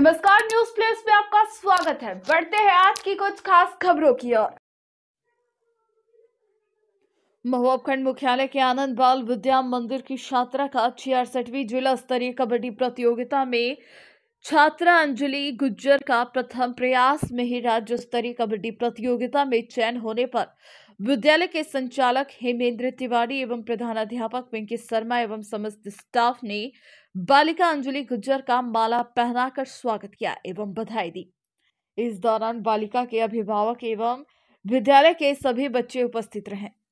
नमस्कार news place में आपका स्वागत है बढ़ते हैं आज की कुछ खास खबरों की ओर महुआ मुख्यालय के आनंद बाल विद्या मंदिर की छात्रा का छियासठवीं जिला स्तरीय कबड्डी प्रतियोगिता में छात्रा अंजलि गुज्जर का प्रथम प्रयास में ही राज्य स्तरीय कबड्डी प्रतियोगिता में चयन होने पर विद्यालय के संचालक हेमेंद्र तिवारी एवं प्रधानाध्यापक पिंकी शर्मा एवं समस्त स्टाफ ने बालिका अंजलि गुज्जर का माला पहनाकर स्वागत किया एवं बधाई दी इस दौरान बालिका के अभिभावक एवं विद्यालय के सभी बच्चे उपस्थित रहे